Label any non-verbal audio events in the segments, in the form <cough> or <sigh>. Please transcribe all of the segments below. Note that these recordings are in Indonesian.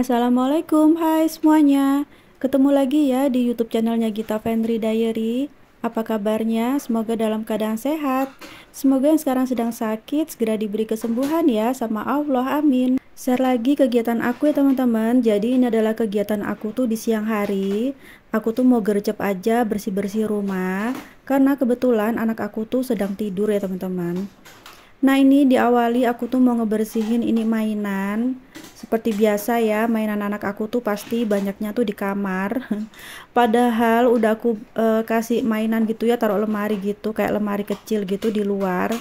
Assalamualaikum, hai semuanya. Ketemu lagi ya di YouTube channelnya Gita Fendri Diary. Apa kabarnya? Semoga dalam keadaan sehat. Semoga yang sekarang sedang sakit segera diberi kesembuhan ya sama Allah. Amin. Share lagi kegiatan aku ya teman-teman. Jadi ini adalah kegiatan aku tuh di siang hari. Aku tuh mau gercep aja bersih-bersih rumah karena kebetulan anak aku tuh sedang tidur ya teman-teman. Nah ini diawali aku tuh mau ngebersihin ini mainan Seperti biasa ya mainan anak aku tuh pasti banyaknya tuh di kamar <laughs> Padahal udah aku e, kasih mainan gitu ya taruh lemari gitu Kayak lemari kecil gitu di luar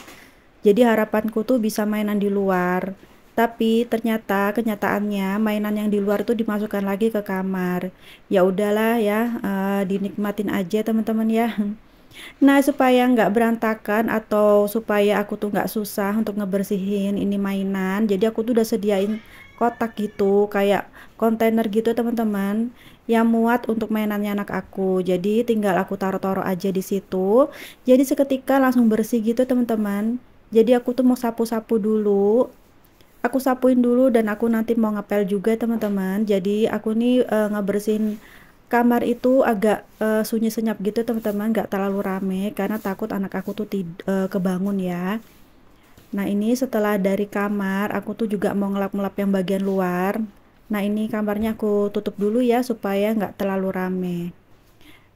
Jadi harapanku tuh bisa mainan di luar tapi ternyata kenyataannya mainan yang di luar itu dimasukkan lagi ke kamar. Ya udahlah ya, e, dinikmatin aja teman-teman ya. <laughs> Nah, supaya nggak berantakan atau supaya aku tuh nggak susah untuk ngebersihin ini mainan, jadi aku tuh udah sediain kotak gitu, kayak kontainer gitu teman-teman, yang muat untuk mainannya anak aku. Jadi tinggal aku taruh-taruh aja di situ. Jadi seketika langsung bersih gitu teman-teman. Jadi aku tuh mau sapu-sapu dulu. Aku sapuin dulu dan aku nanti mau ngepel juga teman-teman. Jadi aku nih uh, ngebersihin kamar itu agak uh, eh, sunyi senyap gitu teman-teman nggak terlalu rame karena takut anak aku tuh uh, kebangun ya nah ini setelah dari kamar aku tuh juga mau ngelap-ngelap yang bagian luar nah ini kamarnya aku tutup dulu ya supaya nggak terlalu rame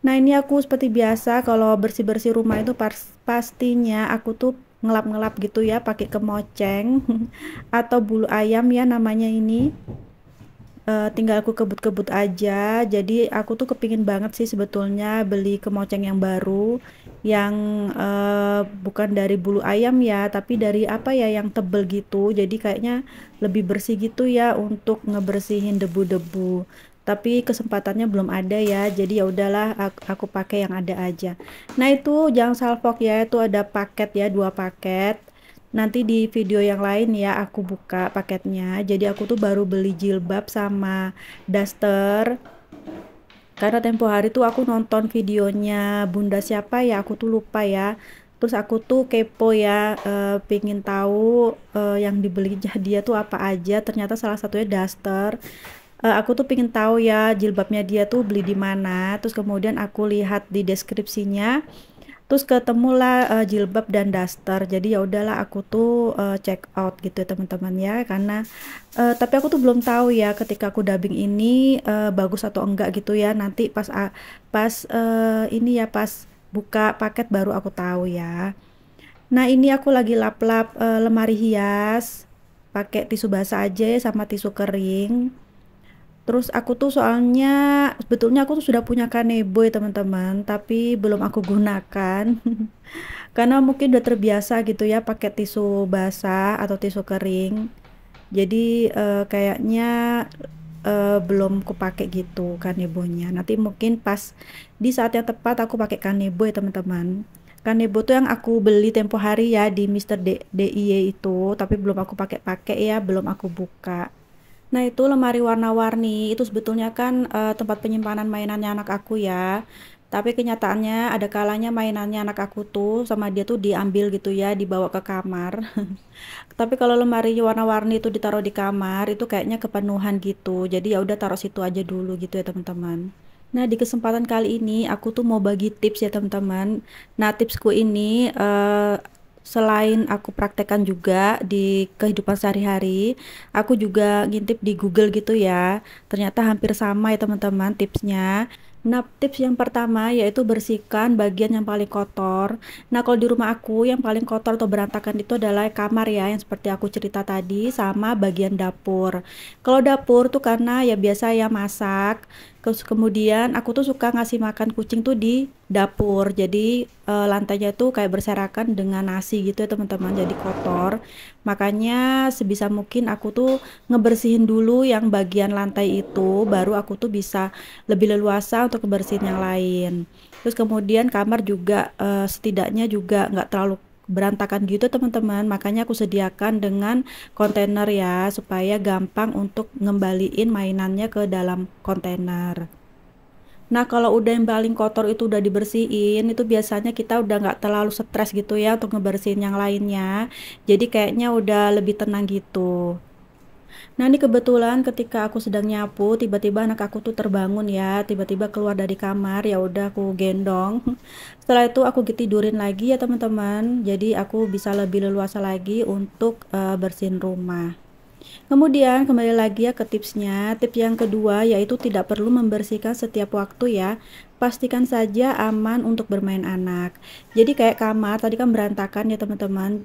nah ini aku seperti biasa kalau bersih-bersih rumah itu pas pastinya aku tuh ngelap-ngelap gitu ya pakai kemoceng <laughs> atau bulu ayam ya namanya ini uh, tinggal aku kebut-kebut aja. Jadi aku tuh kepingin banget sih sebetulnya beli kemoceng yang baru, yang uh, bukan dari bulu ayam ya, tapi dari apa ya yang tebel gitu. Jadi kayaknya lebih bersih gitu ya untuk ngebersihin debu-debu. Tapi kesempatannya belum ada ya, jadi ya udahlah aku, aku pakai yang ada aja. Nah itu jangan salfok ya, itu ada paket ya dua paket nanti di video yang lain ya aku buka paketnya jadi aku tuh baru beli jilbab sama daster karena tempo hari tuh aku nonton videonya bunda siapa ya aku tuh lupa ya terus aku tuh kepo ya e, pingin tahu e, yang dibeli <laughs> dia tuh apa aja ternyata salah satunya daster e, aku tuh pingin tahu ya jilbabnya dia tuh beli di mana terus kemudian aku lihat di deskripsinya terus ketemulah uh, jilbab dan daster jadi ya udahlah aku tuh uh, check out gitu ya teman-teman ya karena uh, tapi aku tuh belum tahu ya ketika aku dubbing ini uh, bagus atau enggak gitu ya nanti pas uh, pas uh, ini ya pas buka paket baru aku tahu ya nah ini aku lagi lap-lap uh, lemari hias pakai tisu basah aja ya sama tisu kering Terus aku tuh soalnya sebetulnya aku tuh sudah punya kanebo ya teman-teman, tapi belum aku gunakan. <laughs> Karena mungkin udah terbiasa gitu ya pakai tisu basah atau tisu kering. Jadi uh, kayaknya uh, belum kupakai gitu kanebonya. Nanti mungkin pas di saat yang tepat aku pakai kanebo ya teman-teman. Kanebo tuh yang aku beli tempo hari ya di Mr. DIY itu, tapi belum aku pakai-pakai ya, belum aku buka Nah itu lemari warna-warni itu sebetulnya kan uh, tempat penyimpanan mainannya anak aku ya. Tapi kenyataannya ada kalanya mainannya anak aku tuh sama dia tuh diambil gitu ya, dibawa ke kamar. <laughs> Tapi kalau lemari warna-warni itu ditaruh di kamar itu kayaknya kepenuhan gitu. Jadi ya udah taruh situ aja dulu gitu ya teman-teman. Nah, di kesempatan kali ini aku tuh mau bagi tips ya, teman-teman. Nah, tipsku ini uh, selain aku praktekkan juga di kehidupan sehari-hari, aku juga ngintip di Google gitu ya. Ternyata hampir sama ya teman-teman tipsnya. Nah, tips yang pertama yaitu bersihkan bagian yang paling kotor. Nah, kalau di rumah aku yang paling kotor atau berantakan itu adalah kamar ya, yang seperti aku cerita tadi, sama bagian dapur. Kalau dapur tuh karena ya biasa ya masak, Terus kemudian aku tuh suka ngasih makan kucing tuh di dapur. Jadi e, lantainya tuh kayak berserakan dengan nasi gitu ya teman-teman. Jadi kotor. Makanya sebisa mungkin aku tuh ngebersihin dulu yang bagian lantai itu. Baru aku tuh bisa lebih leluasa untuk ngebersihin yang lain. Terus kemudian kamar juga e, setidaknya juga nggak terlalu berantakan gitu teman-teman makanya aku sediakan dengan kontainer ya supaya gampang untuk ngembaliin mainannya ke dalam kontainer Nah kalau udah yang paling kotor itu udah dibersihin itu biasanya kita udah nggak terlalu stres gitu ya untuk ngebersihin yang lainnya jadi kayaknya udah lebih tenang gitu Nah ini kebetulan ketika aku sedang nyapu, tiba-tiba anak aku tuh terbangun ya, tiba-tiba keluar dari kamar, ya udah aku gendong. <laughs> Setelah itu aku tidurin lagi ya teman-teman, jadi aku bisa lebih leluasa lagi untuk uh, bersihin rumah. Kemudian kembali lagi ya ke tipsnya. Tips yang kedua yaitu tidak perlu membersihkan setiap waktu ya. Pastikan saja aman untuk bermain anak. Jadi kayak kamar tadi kan berantakan ya teman-teman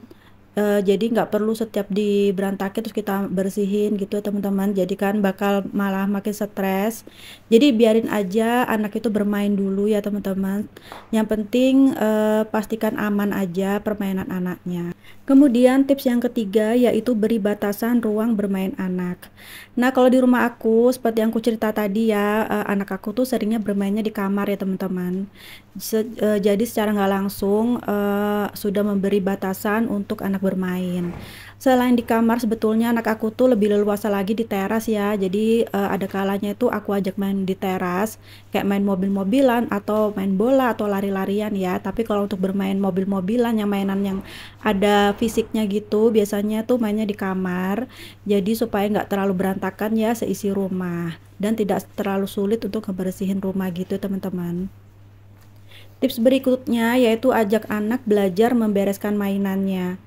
uh, jadi nggak perlu setiap diberantakin terus kita bersihin gitu teman-teman jadi kan bakal malah makin stres jadi biarin aja anak itu bermain dulu ya teman-teman yang penting uh, pastikan aman aja permainan anaknya kemudian tips yang ketiga yaitu beri batasan ruang bermain anak nah kalau di rumah aku seperti yang aku cerita tadi ya uh, anak aku tuh seringnya bermainnya di kamar ya teman-teman Se uh, jadi secara nggak langsung uh, sudah memberi batasan untuk anak bermain. Selain di kamar sebetulnya anak aku tuh lebih leluasa lagi di teras ya. Jadi uh, ada kalanya itu aku ajak main di teras, kayak main mobil-mobilan atau main bola atau lari-larian ya. Tapi kalau untuk bermain mobil-mobilan yang mainan yang ada fisiknya gitu, biasanya tuh mainnya di kamar. Jadi supaya nggak terlalu berantakan ya seisi rumah dan tidak terlalu sulit untuk ngebersihin rumah gitu teman-teman. Tips berikutnya yaitu ajak anak belajar membereskan mainannya.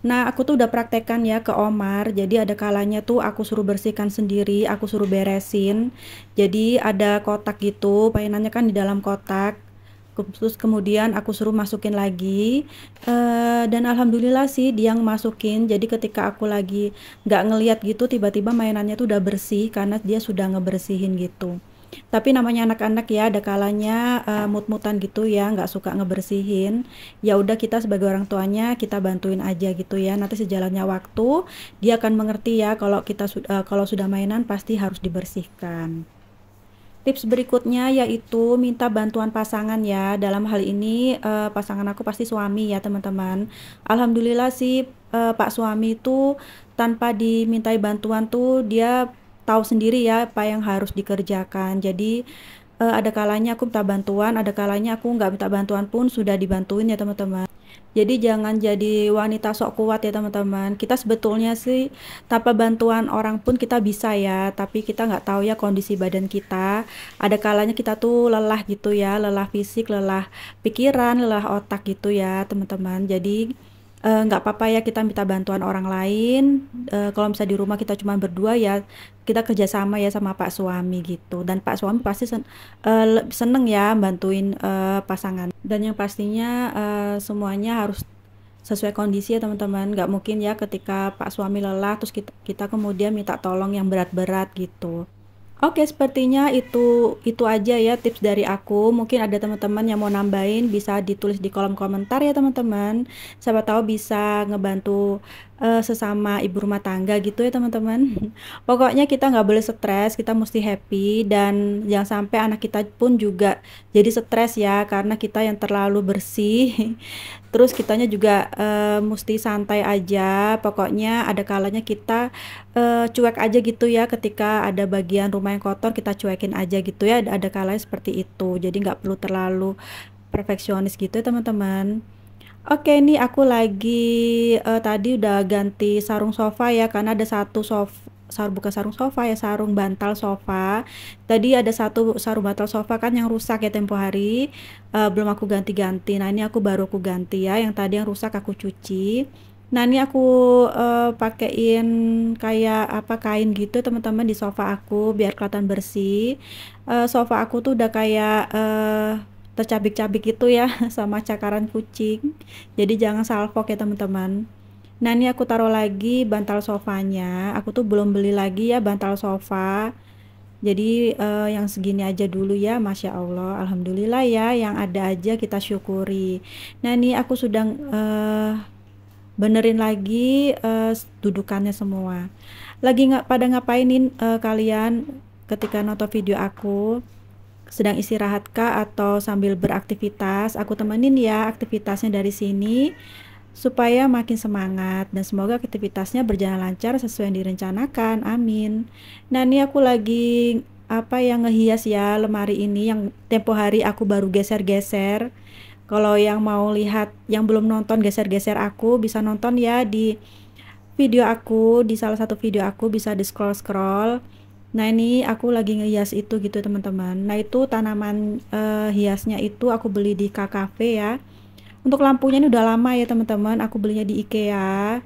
Nah, aku tuh udah praktekkan ya ke Omar. Jadi ada kalanya tuh aku suruh bersihkan sendiri, aku suruh beresin. Jadi ada kotak gitu, mainannya kan di dalam kotak. Terus kemudian aku suruh masukin lagi e, dan alhamdulillah sih dia masukin. Jadi ketika aku lagi nggak ngeliat gitu, tiba-tiba mainannya tuh udah bersih karena dia sudah ngebersihin gitu tapi namanya anak-anak ya ada kalanya uh, mut-mutan gitu ya nggak suka ngebersihin ya udah kita sebagai orang tuanya kita bantuin aja gitu ya nanti sejalannya waktu dia akan mengerti ya kalau kita uh, kalau sudah mainan pasti harus dibersihkan Tips berikutnya yaitu minta bantuan pasangan ya. Dalam hal ini uh, pasangan aku pasti suami ya teman-teman. Alhamdulillah sih uh, Pak suami itu tanpa dimintai bantuan tuh dia tahu sendiri ya apa yang harus dikerjakan. Jadi uh, ada kalanya aku minta bantuan, ada kalanya aku nggak minta bantuan pun sudah dibantuin ya teman-teman. Jadi jangan jadi wanita sok kuat ya teman-teman. Kita sebetulnya sih tanpa bantuan orang pun kita bisa ya, tapi kita nggak tahu ya kondisi badan kita. Ada kalanya kita tuh lelah gitu ya, lelah fisik, lelah pikiran, lelah otak gitu ya teman-teman. Jadi Eh, nggak uh, apa-apa ya kita minta bantuan orang lain uh, kalau misalnya di rumah kita cuma berdua ya kita kerjasama ya sama pak suami gitu dan pak suami pasti sen uh, seneng ya bantuin uh, pasangan dan yang pastinya uh, semuanya harus sesuai kondisi ya teman-teman nggak mungkin ya ketika pak suami lelah terus kita kita kemudian minta tolong yang berat-berat gitu Oke, sepertinya itu itu aja ya tips dari aku. Mungkin ada teman-teman yang mau nambahin bisa ditulis di kolom komentar ya teman-teman. Siapa tahu bisa ngebantu uh, sesama ibu rumah tangga gitu ya teman-teman. <laughs> Pokoknya kita nggak boleh stres, kita mesti happy dan jangan sampai anak kita pun juga jadi stres ya karena kita yang terlalu bersih. <laughs> Terus kitanya juga uh, mesti santai aja. Pokoknya ada kalanya kita uh, cuek aja gitu ya ketika ada bagian rumah yang kotor kita cuekin aja gitu ya. Ada kalanya seperti itu. Jadi nggak perlu terlalu perfeksionis gitu ya teman-teman. Oke, ini aku lagi uh, tadi udah ganti sarung sofa ya karena ada satu sofa sarung buka sarung sofa ya sarung bantal sofa tadi ada satu sarung bantal sofa kan yang rusak ya tempo hari uh, belum aku ganti-ganti nah ini aku baru aku ganti ya yang tadi yang rusak aku cuci nah ini aku uh, pakein kayak apa kain gitu teman-teman di sofa aku biar kelihatan bersih uh, sofa aku tuh udah kayak uh, tercabik-cabik itu ya <laughs> sama cakaran kucing. Jadi jangan salvo ya teman-teman. Nah ini aku taruh lagi bantal sofanya. Aku tuh belum beli lagi ya bantal sofa. Jadi uh, yang segini aja dulu ya, masya Allah, alhamdulillah ya, yang ada aja kita syukuri. Nah ini aku sudah uh, benerin lagi uh, dudukannya semua. Lagi nggak pada ngapainin uh, kalian ketika nonton video aku? sedang istirahat kah atau sambil beraktivitas, aku temenin ya aktivitasnya dari sini supaya makin semangat dan semoga aktivitasnya berjalan lancar sesuai yang direncanakan. Amin. Nah, ini aku lagi apa yang ngehias ya lemari ini yang tempo hari aku baru geser-geser. Kalau yang mau lihat yang belum nonton geser-geser aku bisa nonton ya di video aku di salah satu video aku bisa di scroll-scroll. scroll scroll Nah ini aku lagi ngehias itu gitu teman-teman. Nah itu tanaman uh, hiasnya itu aku beli di KKV ya. Untuk lampunya ini udah lama ya teman-teman. Aku belinya di IKEA.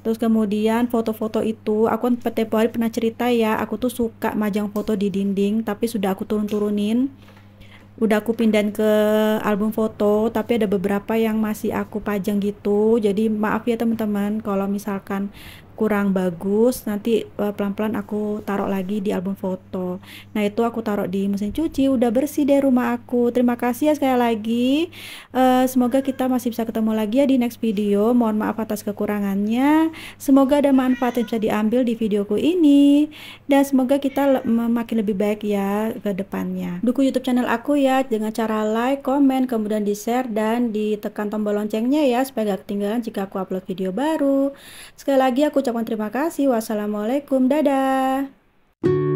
Terus kemudian foto-foto itu aku kan tempo hari pernah cerita ya. Aku tuh suka majang foto di dinding tapi sudah aku turun-turunin. Udah aku pindahin ke album foto tapi ada beberapa yang masih aku pajang gitu. Jadi maaf ya teman-teman kalau misalkan kurang bagus nanti eh, pelan-pelan aku taruh lagi di album foto nah itu aku taruh di mesin cuci udah bersih deh rumah aku terima kasih ya sekali lagi uh, semoga kita masih bisa ketemu lagi ya di next video mohon maaf atas kekurangannya semoga ada manfaat yang bisa diambil di videoku ini dan semoga kita le makin lebih baik ya ke depannya dukung youtube channel aku ya dengan cara like, komen, kemudian di share dan ditekan tombol loncengnya ya supaya gak ketinggalan jika aku upload video baru sekali lagi aku ucapkan terima kasih. Wassalamualaikum, dadah.